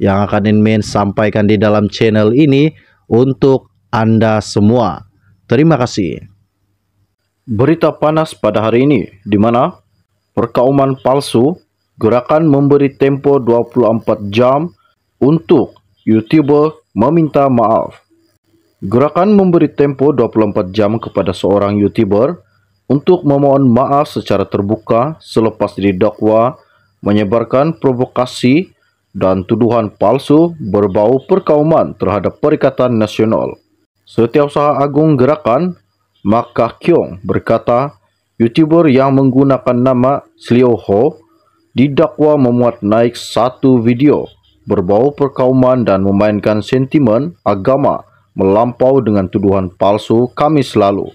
yang akan Inmin sampaikan di dalam channel ini untuk Anda semua. Terima kasih. Berita panas pada hari ini, di mana perkauman palsu, gerakan memberi tempo 24 jam untuk YouTuber meminta maaf. Gerakan memberi tempo 24 jam kepada seorang YouTuber untuk memohon maaf secara terbuka selepas didakwa menyebarkan provokasi dan tuduhan palsu berbau perkauman terhadap Perikatan Nasional. Setiausaha Agung Gerakan, Maka Kiong berkata, YouTuber yang menggunakan nama Slio Ho didakwa memuat naik satu video berbau perkauman dan memainkan sentimen agama melampau dengan tuduhan palsu kami selalu.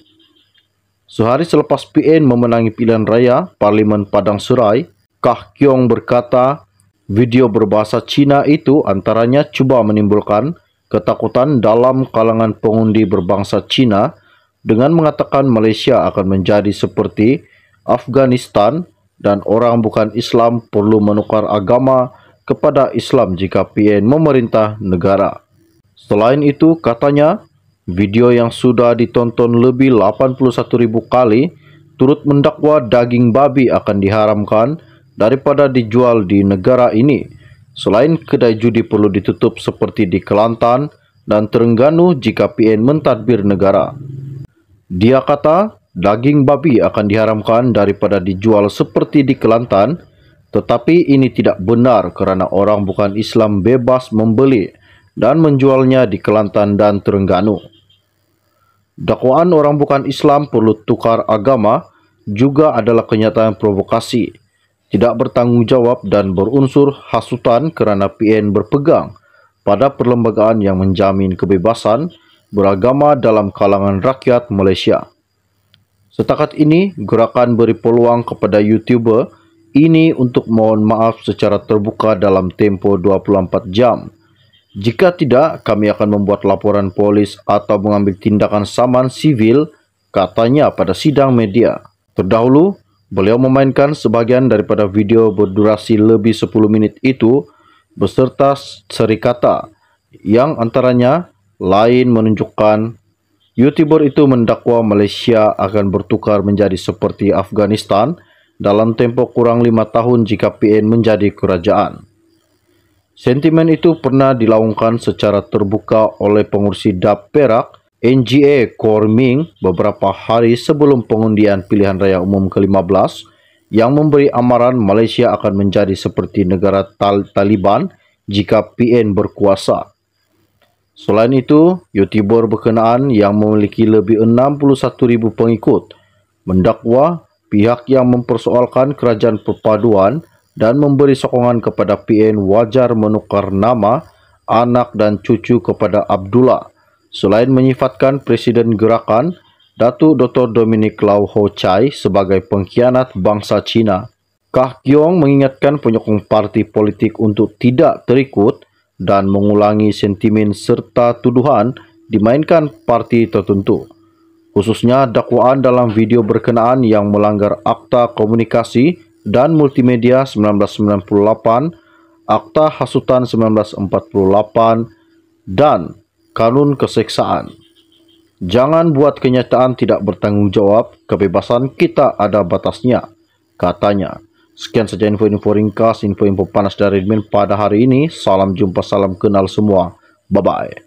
Sehari selepas PN memenangi pilihan raya Parlimen Padang Serai, Kah Kiong berkata Video berbahasa Cina itu antaranya cuba menimbulkan ketakutan dalam kalangan pengundi berbangsa Cina dengan mengatakan Malaysia akan menjadi seperti Afghanistan dan orang bukan Islam perlu menukar agama kepada Islam jika PN memerintah negara. Selain itu, katanya, video yang sudah ditonton lebih 81 ribu kali turut mendakwa daging babi akan diharamkan daripada dijual di negara ini. Selain kedai judi perlu ditutup seperti di Kelantan dan Terengganu jika PN mentadbir negara. Dia kata daging babi akan diharamkan daripada dijual seperti di Kelantan, tetapi ini tidak benar kerana orang bukan Islam bebas membeli dan menjualnya di Kelantan dan Terengganu. Dakwaan orang bukan Islam perlu tukar agama juga adalah kenyataan provokasi tidak bertanggungjawab dan berunsur hasutan kerana PN berpegang pada perlembagaan yang menjamin kebebasan beragama dalam kalangan rakyat Malaysia. Setakat ini, gerakan beri peluang kepada YouTuber ini untuk mohon maaf secara terbuka dalam tempo 24 jam. Jika tidak, kami akan membuat laporan polis atau mengambil tindakan saman sivil, katanya pada sidang media. Terdahulu, Beliau memainkan sebagian daripada video berdurasi lebih 10 menit itu beserta seri kata yang antaranya lain menunjukkan YouTuber itu mendakwa Malaysia akan bertukar menjadi seperti Afghanistan dalam tempo kurang lima tahun jika PN menjadi kerajaan. Sentimen itu pernah dilaungkan secara terbuka oleh pengurusi DAP Perak NGA Korming beberapa hari sebelum pengundian pilihan raya umum ke-15 yang memberi amaran Malaysia akan menjadi seperti negara tal Taliban jika PN berkuasa. Selain itu, YouTuber berkenaan yang memiliki lebih 61,000 pengikut mendakwa pihak yang mempersoalkan kerajaan perpaduan dan memberi sokongan kepada PN wajar menukar nama anak dan cucu kepada Abdullah. Selain menyifatkan Presiden Gerakan, Datu Dr. Dominic Lau Ho Chai sebagai pengkhianat bangsa Cina. Kah Kiong mengingatkan penyokong parti politik untuk tidak terikut dan mengulangi sentimen serta tuduhan dimainkan parti tertentu. Khususnya dakwaan dalam video berkenaan yang melanggar Akta Komunikasi dan Multimedia 1998, Akta Hasutan 1948, dan kanun keseksaan. Jangan buat kenyataan tidak bertanggungjawab, kebebasan kita ada batasnya, katanya. Sekian saja info-info ringkas, info-info panas dari admin pada hari ini. Salam jumpa, salam kenal semua. Bye-bye.